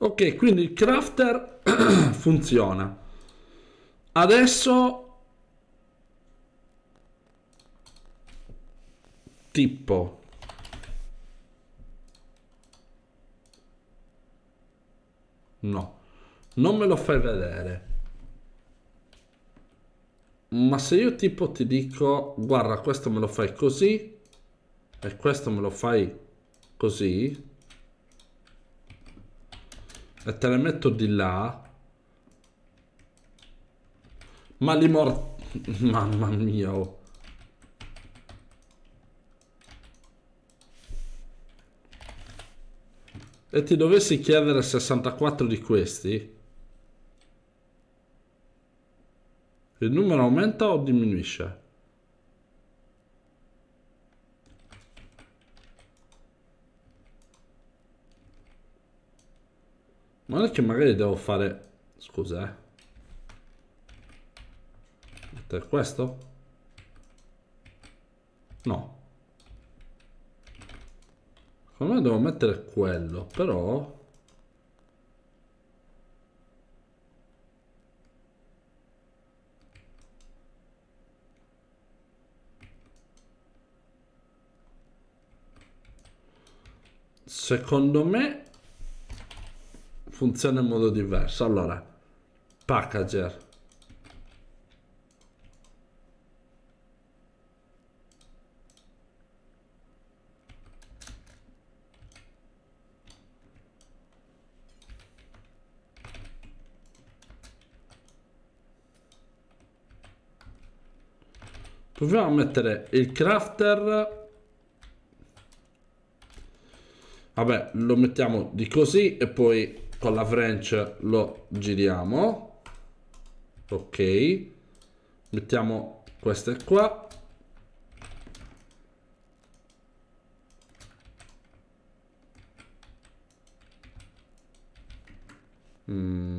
ok quindi il crafter funziona adesso tipo no non me lo fai vedere ma se io tipo ti dico guarda questo me lo fai così e questo me lo fai così e te le metto di là ma li mor... mamma mia oh. e ti dovessi chiedere 64 di questi il numero aumenta o diminuisce? Ma non è che magari devo fare... Scusa, eh. Mettere questo? No. Secondo me devo mettere quello, però... Secondo me funziona in modo diverso. Allora, packager. Proviamo a mettere il crafter. Vabbè, lo mettiamo di così e poi con la French lo giriamo ok mettiamo queste qua mm.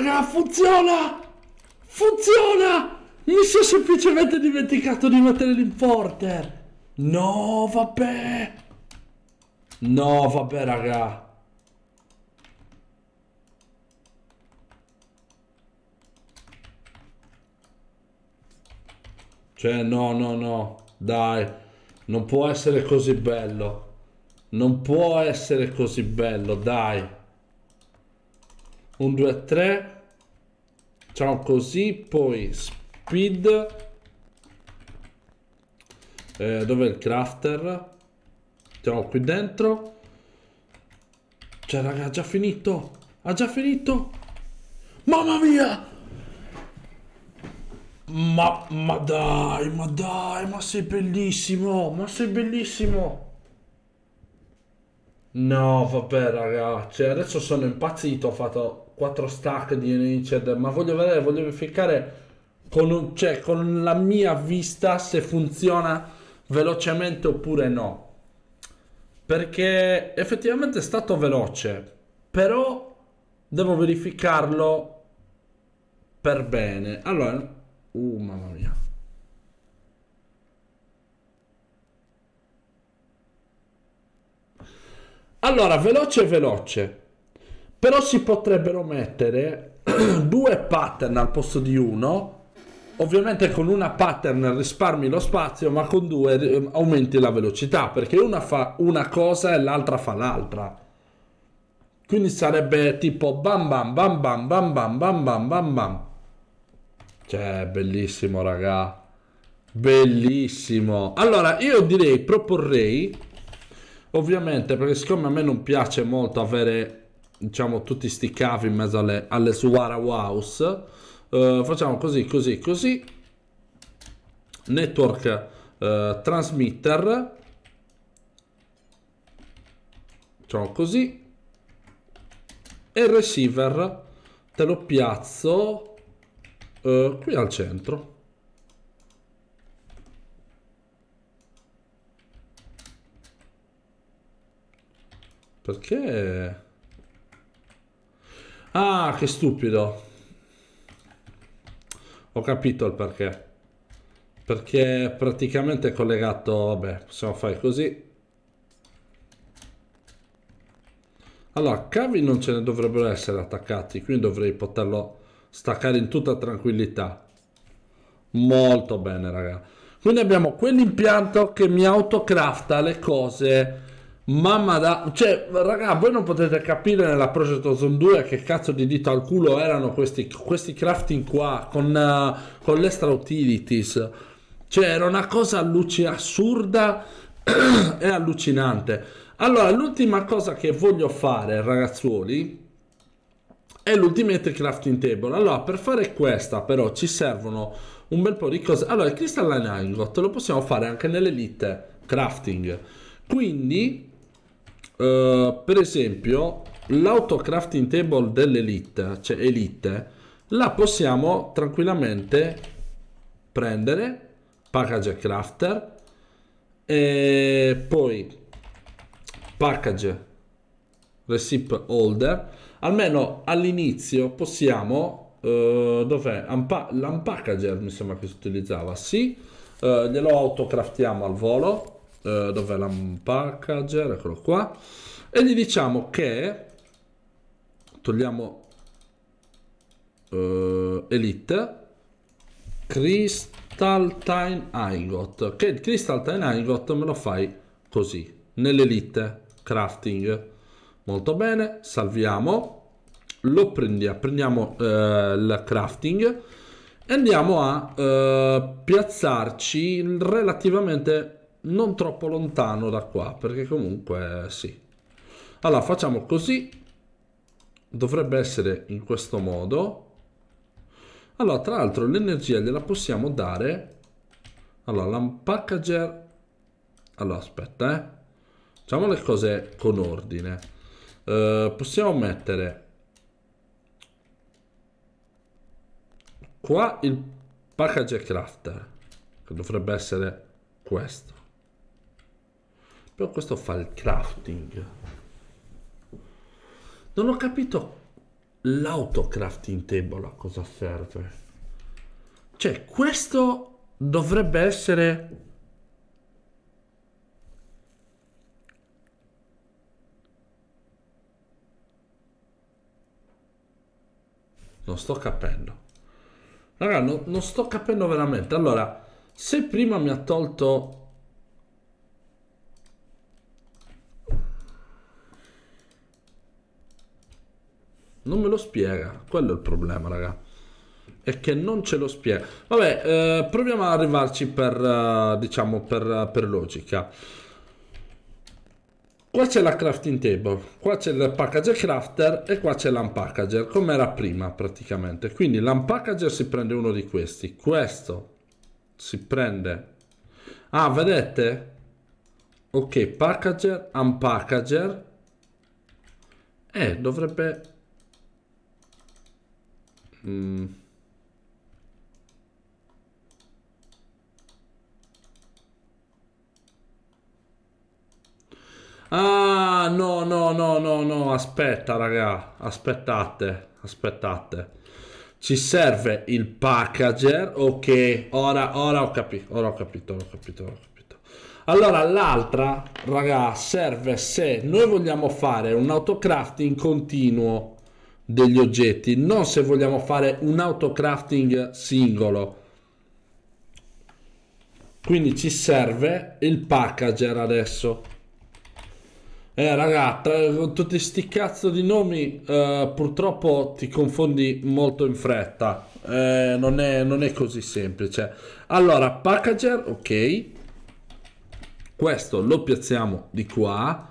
Raga, funziona! Funziona! Mi sono semplicemente dimenticato di mettere l'importer. No, vabbè. No, vabbè, raga. Cioè, no, no, no. Dai. Non può essere così bello. Non può essere così bello, dai. 1, 2, 3, facciamo così, poi speed, eh, dove è il crafter? Mettiamo qui dentro. Cioè, raga, ha già finito. Ha già finito. Mamma mia! Ma, ma dai, ma dai, ma sei bellissimo, ma sei bellissimo. No, vabbè, raga, cioè, adesso sono impazzito, ho fatto 4 stack di Uniced, ma voglio vedere, voglio verificare con, un, cioè, con la mia vista se funziona velocemente oppure no. Perché effettivamente è stato veloce, però devo verificarlo per bene. Allora, uh, mamma mia. Allora, veloce veloce. Però si potrebbero mettere due pattern al posto di uno. Ovviamente con una pattern risparmi lo spazio, ma con due ehm, aumenti la velocità, perché una fa una cosa e l'altra fa l'altra. Quindi sarebbe tipo bam bam bam bam bam bam bam bam bam bam. Cioè, bellissimo, raga. Bellissimo. Allora, io direi, proporrei, ovviamente, perché siccome a me non piace molto avere diciamo tutti sti cavi in mezzo alle, alle Suara House uh, eh, facciamo così così così network uh, transmitter facciamo così e il receiver te lo piazzo uh, qui al centro perché Ah, che stupido. Ho capito il perché. Perché praticamente è collegato... Vabbè, possiamo fare così. Allora, cavi non ce ne dovrebbero essere attaccati, quindi dovrei poterlo staccare in tutta tranquillità. Molto bene, raga. Quindi abbiamo quell'impianto che mi autocrafta le cose Mamma da... Cioè, raga, voi non potete capire nella Project Ozone 2 che cazzo di dito al culo erano questi, questi crafting qua con, uh, con l'extra utilities. Cioè, era una cosa alluci- assurda e allucinante. Allora, l'ultima cosa che voglio fare, ragazzuoli, è l'ultimate crafting table. Allora, per fare questa, però, ci servono un bel po' di cose. Allora, il crystalline ingot lo possiamo fare anche nelle litte crafting. Quindi eh, per esempio l'autocrafting table dell'elite, cioè elite, la possiamo tranquillamente prendere, package crafter, e poi package receipt holder, almeno all'inizio possiamo, uh, dov'è? Unpa l'unpackager mi sembra che si utilizzava, sì, uh, glielo autocraftiamo al volo, eh, dov'è l'unpackager, eccolo qua, e gli diciamo che, togliamo eh, elite, crystal time ingot, che il crystal time ingot me lo fai così, nell'elite, crafting, molto bene, salviamo, lo prendiamo, prendiamo eh, il crafting e andiamo a eh, piazzarci relativamente non troppo lontano da qua, perché comunque sì. Allora, facciamo così. Dovrebbe essere in questo modo. Allora, tra l'altro l'energia gliela possiamo dare... Allora, l'unpackager... Allora, aspetta, eh. Facciamo le cose con ordine. Uh, possiamo mettere... Qua il package crafter, che dovrebbe essere questo. Però questo fa il crafting. Non ho capito l'autocrafting table a cosa serve. Cioè, questo dovrebbe essere... Non sto capendo. Raga, no, non sto capendo veramente. Allora, se prima mi ha tolto Non me lo spiega. Quello è il problema, raga. È che non ce lo spiega. Vabbè, eh, proviamo ad arrivarci per, eh, diciamo, per, per logica. Qua c'è la crafting table, qua c'è il package crafter e qua c'è l'unpackager, come era prima praticamente. Quindi l'unpackager si prende uno di questi, questo si prende... Ah, vedete? Ok, packager, unpackager. Eh, dovrebbe Mm. Ah, no, no, no, no, no, aspetta, raga, aspettate, aspettate. Ci serve il packager, ok, ora, ora ho capito, ora ho capito, ora ho capito, ora ho capito. Allora, l'altra, raga, serve se noi vogliamo fare un autocrafting continuo degli oggetti, non se vogliamo fare un autocrafting singolo. Quindi ci serve il packager adesso. Eh raga, con tutti sti cazzo di nomi eh, purtroppo ti confondi molto in fretta. Eh, non, è, non è così semplice. Allora, packager, ok. Questo lo piazziamo di qua.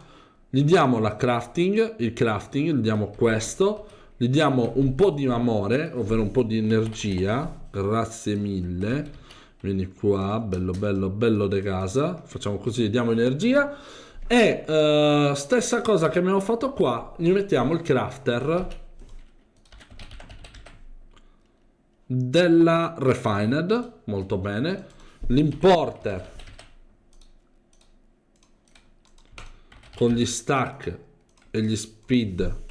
Gli diamo la crafting, il crafting, gli diamo questo gli diamo un po' di amore, ovvero un po' di energia, grazie mille, vieni qua, bello bello bello de casa, facciamo così, diamo energia, e eh, stessa cosa che abbiamo fatto qua, gli mettiamo il crafter della refined, molto bene, l'importer con gli stack e gli speed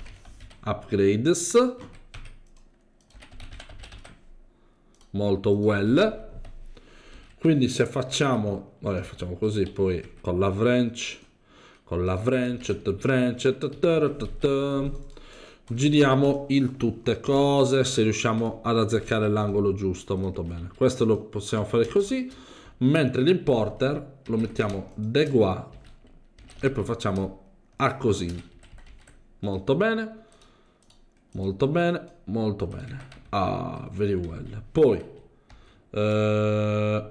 upgrades molto well quindi se facciamo vabbè facciamo così poi con la wrench con la wrench t wrench giriamo il tutte cose se riusciamo ad azzeccare l'angolo giusto molto bene questo lo possiamo fare così mentre l'importer lo mettiamo de qua e poi facciamo a così molto bene Molto bene, molto bene. Ah, very well. Poi, eh,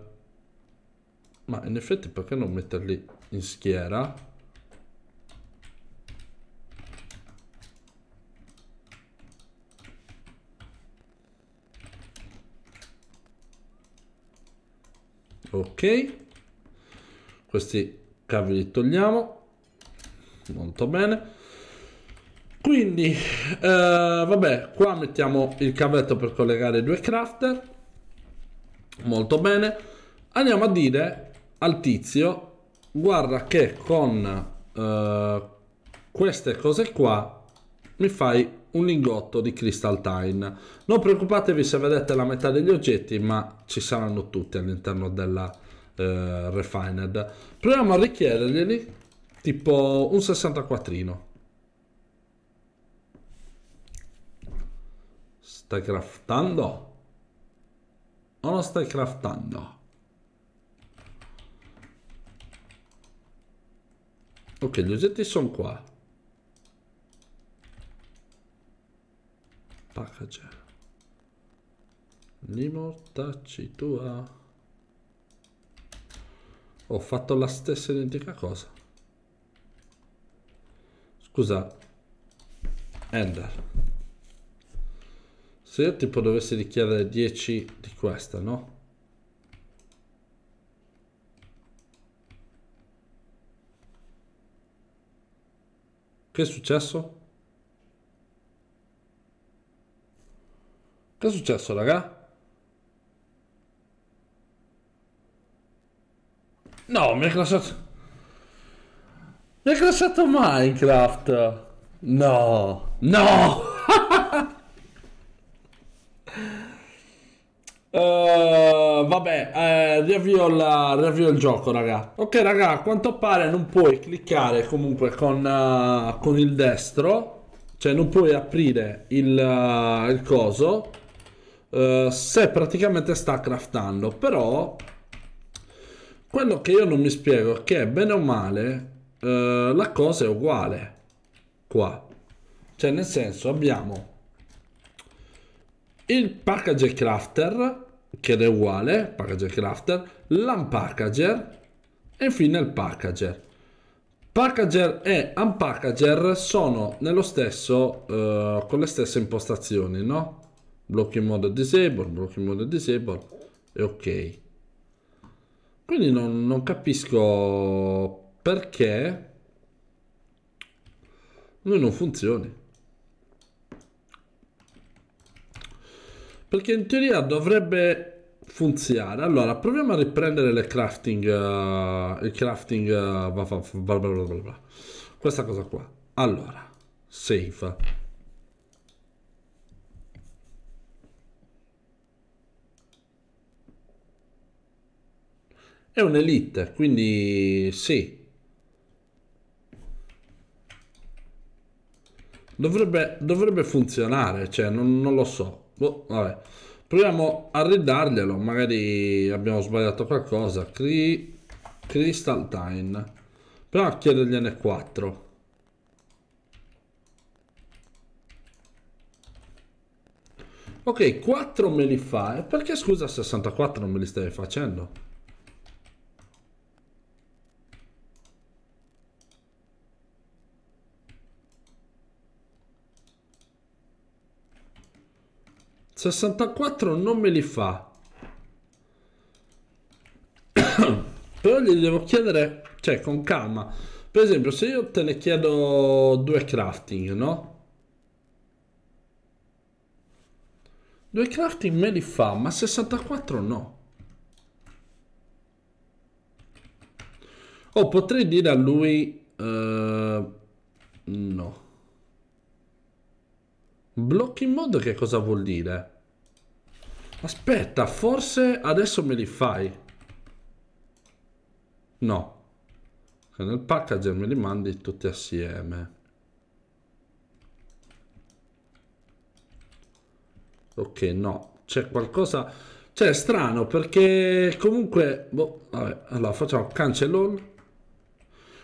ma in effetti perché non metterli in schiera? Ok. Questi cavi li togliamo. Molto bene quindi eh, vabbè qua mettiamo il cavetto per collegare i due crafter molto bene andiamo a dire al tizio guarda che con eh, queste cose qua mi fai un lingotto di crystal time non preoccupatevi se vedete la metà degli oggetti ma ci saranno tutti all'interno della eh, refined proviamo a richiederglieli tipo un 64 Stai craftando? O non stai craftando? Ok, gli oggetti sono qua. Package. L'imortacci tua. Ho fatto la stessa identica cosa. Scusa. Ender. Se io tipo dovessi richiedere 10 di questa, no? Che è successo? Che è successo, raga? No, mi ha crashato... Mi ha crashato Minecraft! No! No! Vabbè, eh, riavvio, la, riavvio, il gioco, raga. Ok, raga, a quanto pare non puoi cliccare comunque con, uh, con il destro. Cioè, non puoi aprire il, uh, il coso. Uh, se praticamente sta craftando. Però, quello che io non mi spiego è che, bene o male, la cosa è uguale. Qua. Cioè, nel senso, abbiamo il package crafter che è uguale, packager crafter, l'unpackager e infine il packager. Packager e unpackager sono nello stesso, eh, con le stesse impostazioni, no? Blocchi in modo disable, blocchi in modo disable e ok. Quindi non, non capisco perché lui non funzioni. perché in teoria dovrebbe funzionare. Allora, proviamo a riprendere le crafting, uh, il crafting, uh, bla bla bla questa cosa qua. Allora, safe È un'elite, quindi sì. Dovrebbe, dovrebbe funzionare, cioè non, non lo so. Boh, vabbè. Proviamo a ridarglielo, magari abbiamo sbagliato qualcosa. Cri... Crystal Tine. Proviamo a chiedergliene 4. Ok, 4 me li fa. E perché scusa 64 non me li stai facendo? 64 non me li fa. Però gli devo chiedere, cioè con calma. Per esempio, se io te ne chiedo due crafting, no? Due crafting me li fa, ma 64 no. O oh, potrei dire a lui... Uh, no. Blocchi in mod che cosa vuol dire? Aspetta, forse adesso me li fai. No. Nel packager me li mandi tutti assieme. Ok, no. C'è qualcosa... Cioè, è strano, perché comunque... Boh, vabbè, allora facciamo cancel all.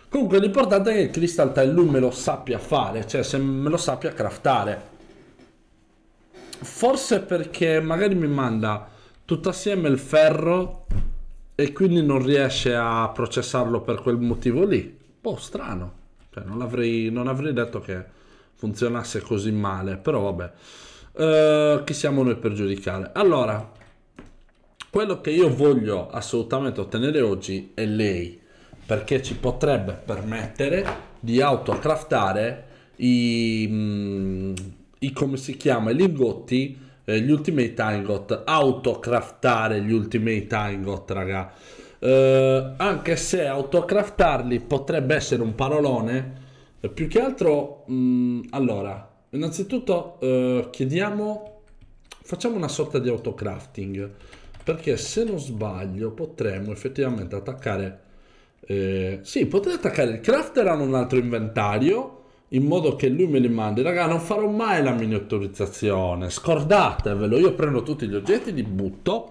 Comunque l'importante è che il Crystal Tile lui me lo sappia fare, cioè se me lo sappia craftare. Forse perché magari mi manda tutto assieme il ferro e quindi non riesce a processarlo per quel motivo lì. Boh, strano. Cioè, non, avrei, non avrei detto che funzionasse così male, però vabbè. Uh, chi siamo noi per giudicare? Allora, quello che io voglio assolutamente ottenere oggi è lei, perché ci potrebbe permettere di autocraftare i... Mh, mm, i, come si chiama, gli ingotti, eh, gli ultimate ingot, autocraftare gli ultimate ingot, raga. Eh, anche se autocraftarli potrebbe essere un parolone, eh, più che altro, mh, mm, allora, innanzitutto eh, chiediamo, facciamo una sorta di autocrafting, perché se non sbaglio potremmo effettivamente attaccare... Eh, sì, potrei attaccare il crafter hanno un altro inventario in modo che lui me li mandi. Raga, non farò mai la miniaturizzazione, scordatevelo. Io prendo tutti gli oggetti, li butto,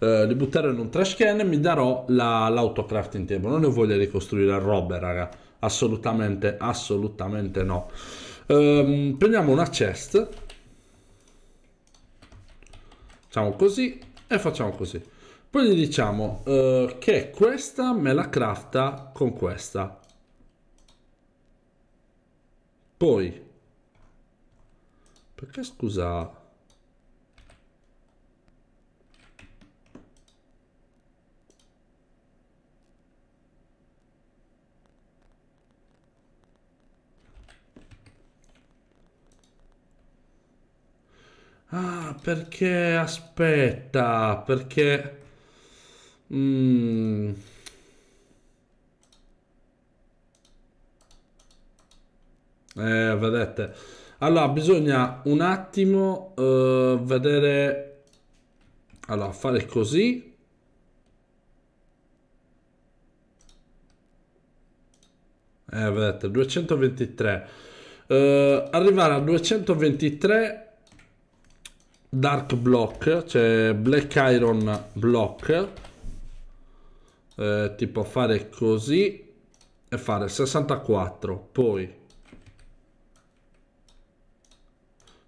eh, li butterò in un trash can e mi darò l'autocrafting la, table. Non ne voglia di costruire robe, raga. Assolutamente, assolutamente no. Ehm, prendiamo una chest. Facciamo così e facciamo così. Poi gli diciamo eh, che questa me la crafta con questa poi, perché scusa... Ah, perché aspetta, perché... Mm. Eh, vedete. Allora, bisogna un attimo uh, vedere... Allora, fare così. Eh, vedete, 223. Uh, eh, arrivare a 223 Dark Block, cioè Black Iron Block. Eh, tipo fare così e fare 64. Poi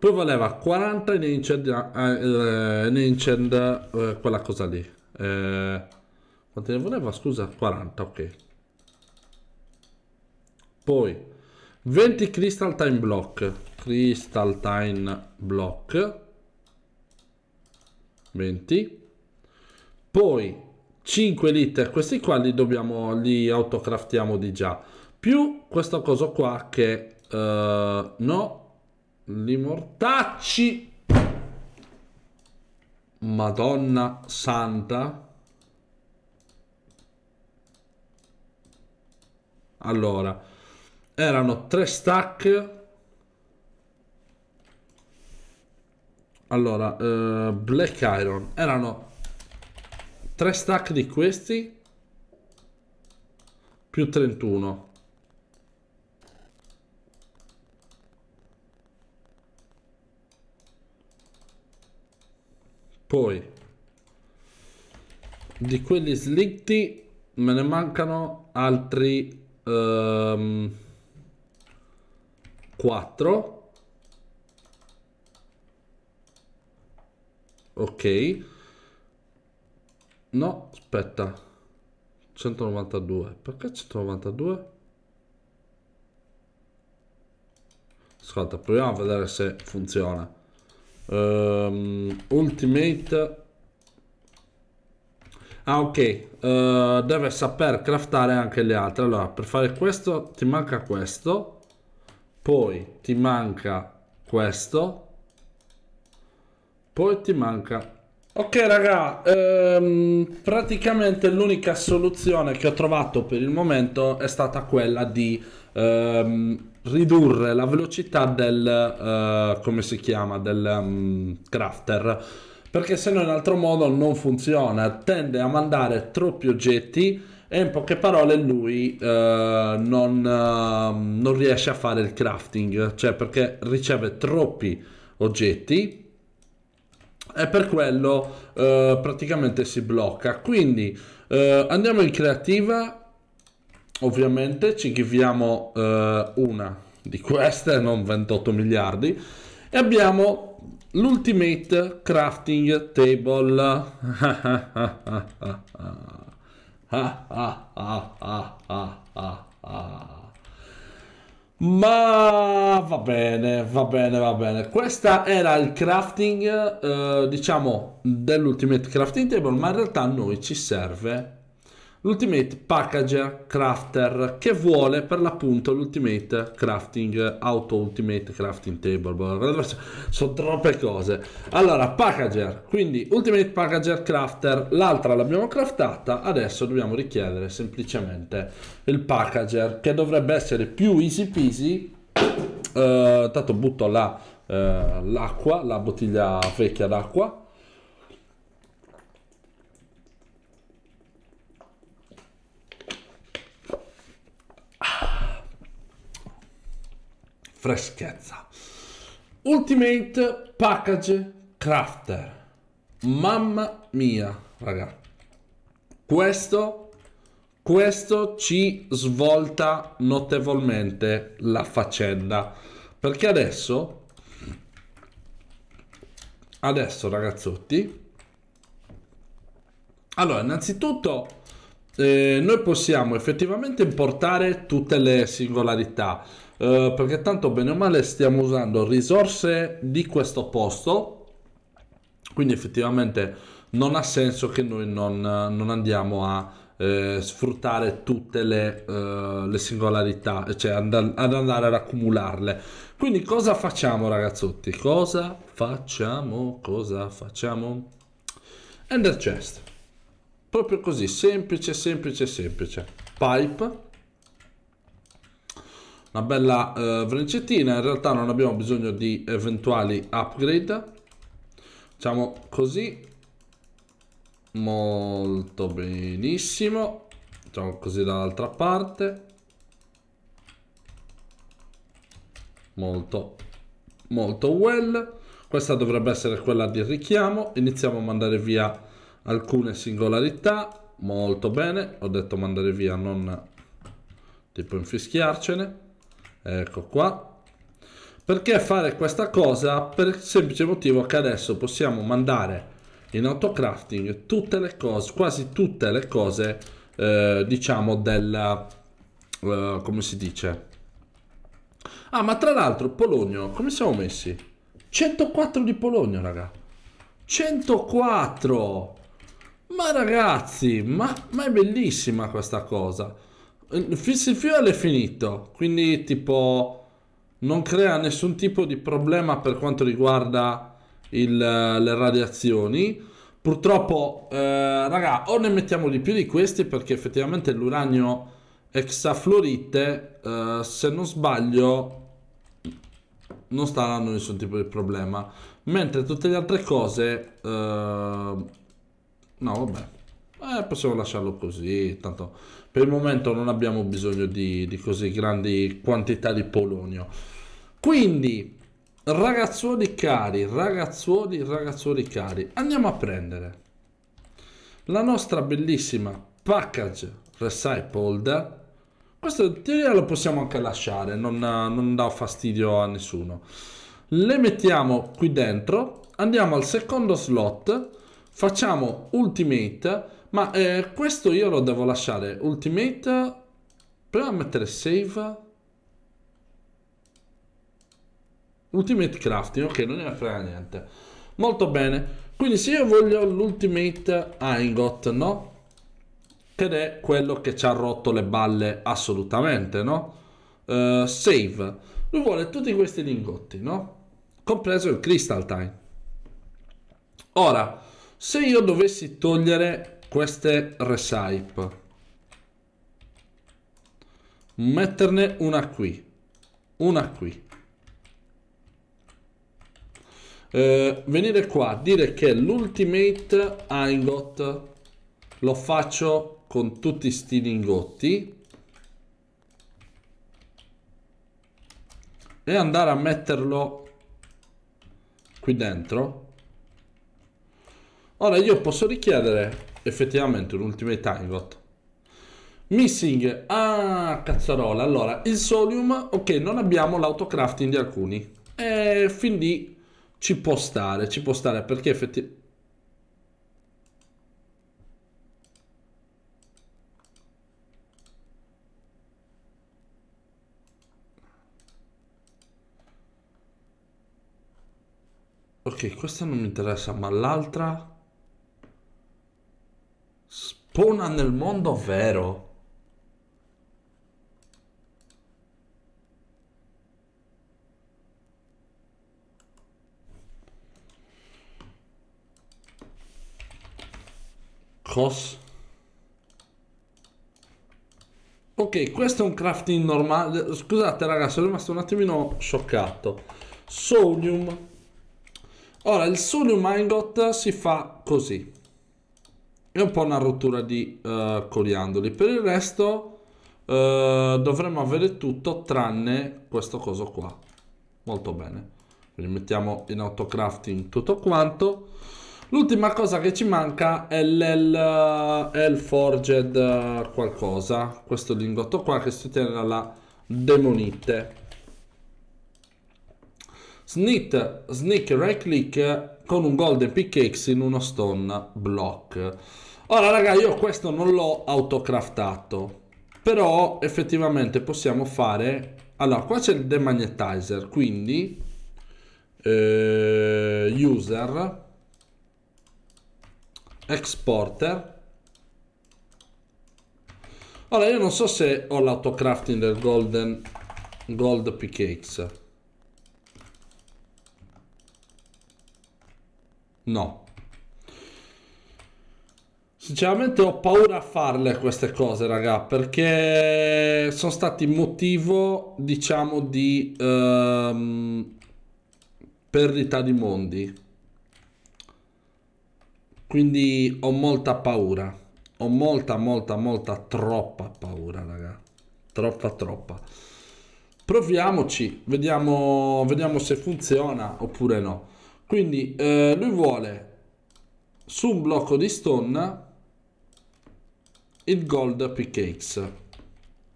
Poi valeva 40 e ne incendia, eh, eh ne incendia eh, quella cosa lì. Eh, quante ne voleva? Scusa, 40, ok. Poi 20 Crystal Time Block. Crystal Time Block. 20. Poi 5 liter, questi qua li dobbiamo, li autocraftiamo di già. Più questo coso qua che... Uh, no, li mortacci. Madonna santa. Allora, erano tre stack. Allora, uh, Black Iron. Erano tre stack di questi più 31. Poi, di quelli slitti me ne mancano altri um, ehm, 4. Ok. No, aspetta. 192. Perché 192? Ascolta, proviamo a vedere se funziona. Um, ultimate ah ok uh, deve saper craftare anche le altre allora per fare questo ti manca questo poi ti manca questo poi ti manca ok raga ehm, praticamente l'unica soluzione che ho trovato per il momento è stata quella di ehm, ridurre la velocità del, uh, come si chiama, del um, crafter, perché se no in altro modo non funziona, tende a mandare troppi oggetti e in poche parole lui uh, non, uh, non riesce a fare il crafting, cioè perché riceve troppi oggetti e per quello eh, praticamente si blocca quindi eh, andiamo in creativa ovviamente ci chiediamo eh, una di queste, non 28 miliardi, e abbiamo l'Ultimate Crafting Table. Ma va bene, va bene, va bene. Questa era il crafting, eh, diciamo, dell'Ultimate Crafting Table, ma in realtà a noi ci serve l'Ultimate Packager Crafter che vuole per l'appunto l'Ultimate Crafting Auto Ultimate Crafting Table boh, sono troppe cose allora Packager quindi Ultimate Packager Crafter l'altra l'abbiamo craftata adesso dobbiamo richiedere semplicemente il Packager che dovrebbe essere più easy peasy eh, tanto butto là eh, l'acqua la bottiglia vecchia d'acqua freschezza. Ultimate Package Crafter. Mamma mia, raga. Questo, questo ci svolta notevolmente la faccenda. Perché adesso, adesso ragazzotti, allora innanzitutto eh, noi possiamo effettivamente importare tutte le singolarità eh, perché tanto bene o male stiamo usando risorse di questo posto quindi effettivamente non ha senso che noi non, non andiamo a eh, sfruttare tutte le, eh, le singolarità cioè and ad andare ad accumularle quindi cosa facciamo ragazzotti cosa facciamo cosa facciamo ender chest proprio così semplice semplice semplice pipe una bella eh, freccettina in realtà non abbiamo bisogno di eventuali upgrade facciamo così molto benissimo facciamo così dall'altra parte molto molto well questa dovrebbe essere quella di richiamo iniziamo a mandare via alcune singolarità molto bene ho detto mandare via non tipo infischiarcene ecco qua perché fare questa cosa per il semplice motivo che adesso possiamo mandare in autocrafting tutte le cose quasi tutte le cose eh, diciamo del eh, come si dice ah ma tra l'altro Polonio come siamo messi 104 di Polonio raga 104 ma ragazzi ma, ma è bellissima questa cosa eh, il fuel è finito, quindi tipo non crea nessun tipo di problema per quanto riguarda il, le radiazioni. Purtroppo, eh, raga, o ne mettiamo di più di questi perché effettivamente l'uranio exafluorite, eh, se non sbaglio, non sta dando nessun tipo di problema. Mentre tutte le altre cose... Eh, no, vabbè. Eh, possiamo lasciarlo così, tanto per il momento non abbiamo bisogno di, di così grandi quantità di polonio quindi ragazzuoli cari ragazzuoli ragazzuoli cari andiamo a prendere la nostra bellissima package recycled questo in teoria lo possiamo anche lasciare non, non dà fastidio a nessuno le mettiamo qui dentro andiamo al secondo slot facciamo ultimate ma eh, questo io lo devo lasciare. Ultimate. Proviamo a mettere save. Ultimate crafting. Ok, non ne frega niente. Molto bene. Quindi se io voglio l'ultimate Aingot, no? Che è quello che ci ha rotto le balle assolutamente, no? Uh, save. Lui vuole tutti questi lingotti, no? Compreso il Crystal Time. Ora, se io dovessi togliere queste recipe metterne una qui una qui eh, venire qua dire che l'ultimate ingot lo faccio con tutti sti lingotti e andare a metterlo qui dentro ora io posso richiedere effettivamente un'ultima Tangot. Missing, ah cazzarola, allora il Solium, ok non abbiamo l'autocrafting di alcuni, e fin lì ci può stare, ci può stare perché effettivamente... Ok, questa non mi interessa, ma l'altra... Pona nel mondo vero. Cos. Ok, questo è un crafting normale. Scusate ragazzi, sono rimasto un attimino scioccato. Sodium. Ora, il sodium ingot si fa così e un po' una rottura di uh, coriandoli. Per il resto uh, dovremmo avere tutto tranne questo coso qua. Molto bene. Rimettiamo mettiamo in autocrafting tutto quanto. L'ultima cosa che ci manca è l'Elforged eh, qualcosa, questo lingotto qua che si ottiene dalla demonite. Snit sneak right click con un golden pickaxe in uno stone block. Ora raga io questo non l'ho autocraftato, però effettivamente possiamo fare... Allora qua c'è il demagnetizer, quindi eh, user exporter Ora io non so se ho l'autocrafting del golden gold pickaxe No. Sinceramente ho paura a farle queste cose, raga, perché sono stati motivo, diciamo, di ehm, perdita di mondi. Quindi ho molta paura. Ho molta, molta, molta, troppa paura, raga. Troppa, troppa. Proviamoci, vediamo, vediamo se funziona oppure no. Quindi eh, lui vuole su un blocco di stone il gold pickaxe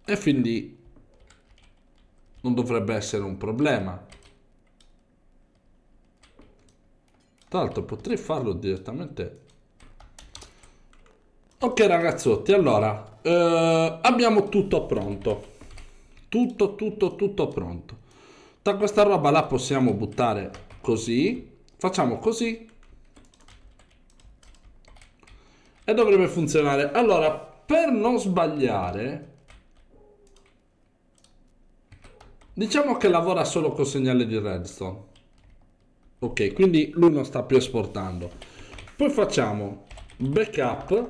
e quindi non dovrebbe essere un problema. Tra l'altro potrei farlo direttamente. Ok ragazzotti, allora eh, abbiamo tutto pronto. Tutto, tutto, tutto pronto. Da questa roba la possiamo buttare così facciamo così e dovrebbe funzionare allora per non sbagliare diciamo che lavora solo col segnale di redstone ok quindi lui non sta più esportando poi facciamo backup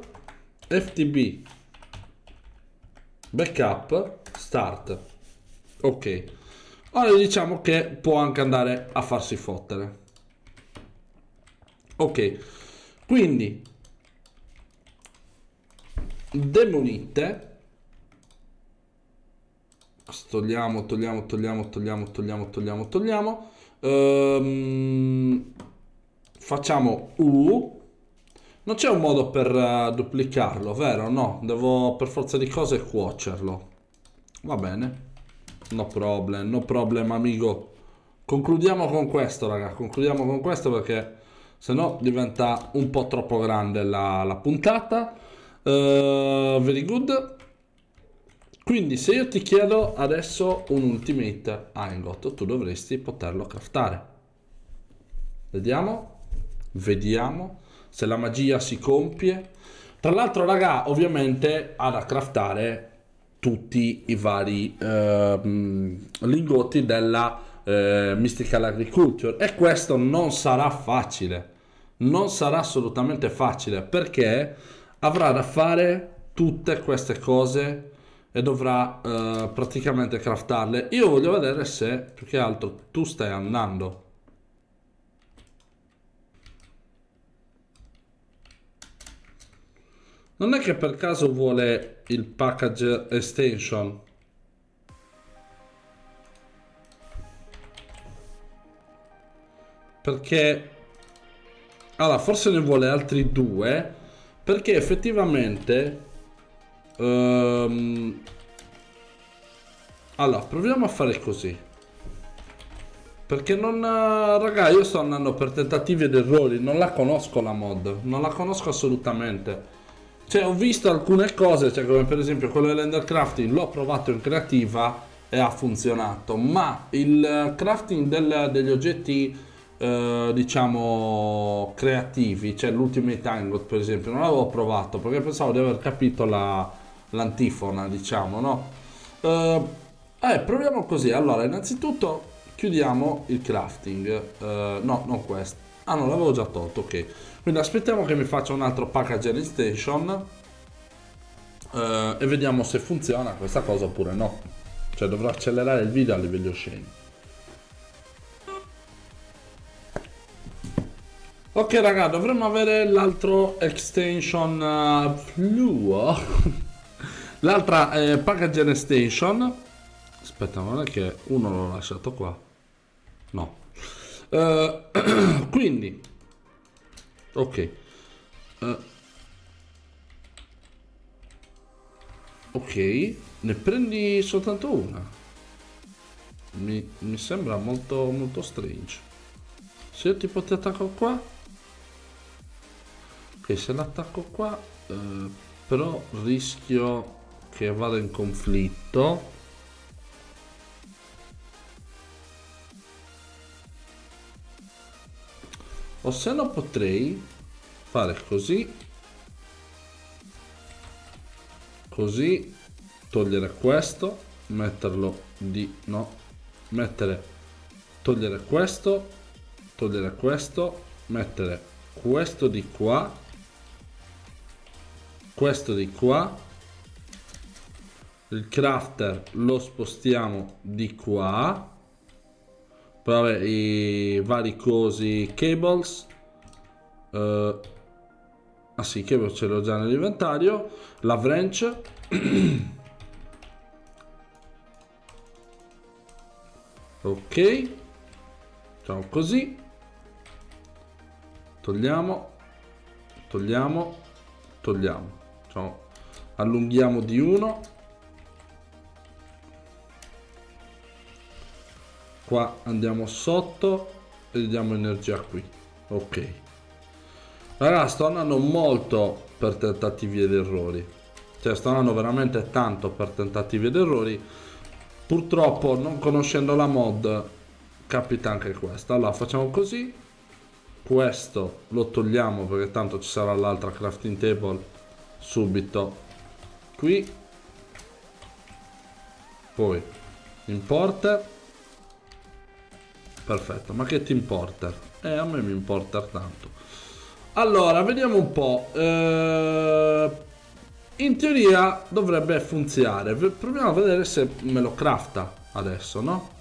ftb backup start ok ora diciamo che può anche andare a farsi fottere ok quindi demonite togliamo togliamo togliamo togliamo togliamo togliamo togliamo ehm, facciamo u non c'è un modo per uh, duplicarlo vero no devo per forza di cose cuocerlo va bene no problem no problem amico concludiamo con questo raga concludiamo con questo perché se no diventa un po' troppo grande la, la puntata. Uh, very good. Quindi se io ti chiedo adesso un ultimate Angot, tu dovresti poterlo craftare. Vediamo, vediamo se la magia si compie. Tra l'altro raga, ovviamente ha da craftare tutti i vari eh, lingotti della eh, Mystical Agriculture e questo non sarà facile, non sarà assolutamente facile perché avrà da fare tutte queste cose e dovrà eh, praticamente craftarle. Io voglio vedere se più che altro tu stai andando. Non è che per caso vuole il package extension Perché... Allora, forse ne vuole altri due. Perché effettivamente... Um... Allora, proviamo a fare così. Perché non... Eh, raga, io sto andando per tentativi ed errori. Non la conosco la mod. Non la conosco assolutamente. Cioè, ho visto alcune cose, cioè come per esempio quello dell'ender crafting, l'ho provato in creativa e ha funzionato. Ma il eh, crafting del, degli oggetti eh, diciamo creativi cioè l'ultimate tango per esempio non l'avevo provato perché pensavo di aver capito la, l'antifona diciamo no eh, eh proviamo così allora innanzitutto chiudiamo il crafting eh, no non questo ah non l'avevo già tolto ok quindi aspettiamo che mi faccia un altro package station eh, e vediamo se funziona questa cosa oppure no cioè dovrò accelerare il video a livelli osceni Ok raga, dovremmo avere l'altro extension uh, fluo. L'altra eh, packaging extension. Aspetta, non è che uno l'ho lasciato qua. No. Uh, quindi. Ok. Uh, ok. Ne prendi soltanto una. Mi, mi sembra molto, molto strange. Se io tipo ti attacco qua Ok, se l'attacco qua, eh, però rischio che vada in conflitto. O se no potrei fare così. Così, togliere questo, metterlo di no, mettere, togliere questo, togliere questo, mettere questo di qua questo di qua il crafter lo spostiamo di qua poi vabbè, i vari cosi cables uh, ah sì cable ce l'ho già nell'inventario la wrench ok facciamo così togliamo togliamo togliamo Facciamo, allunghiamo di uno. Qua andiamo sotto e diamo energia qui. Ok. Raga, sto andando molto per tentativi ed errori. Cioè, sto andando veramente tanto per tentativi ed errori. Purtroppo, non conoscendo la mod, capita anche questa. Allora, facciamo così. Questo lo togliamo perché tanto ci sarà l'altra crafting table subito qui poi importer perfetto ma che ti importer? eh a me mi importa tanto allora vediamo un po' eh, in teoria dovrebbe funzionare proviamo a vedere se me lo crafta adesso no?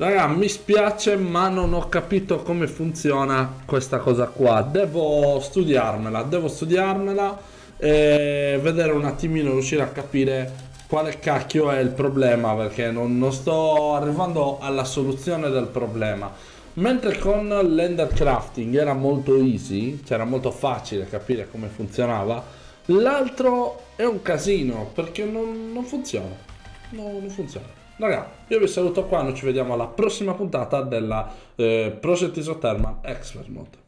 Raga, mi spiace, ma non ho capito come funziona questa cosa qua. Devo studiarmela, devo studiarmela e vedere un attimino, riuscire a capire quale cacchio è il problema, perché non, non sto arrivando alla soluzione del problema. Mentre con l'ender crafting era molto easy, cioè era molto facile capire come funzionava, l'altro è un casino, perché non, non funziona. No, non funziona. Raga, io vi saluto qua, noi ci vediamo alla prossima puntata della eh, Project Isotermal Expert Mode.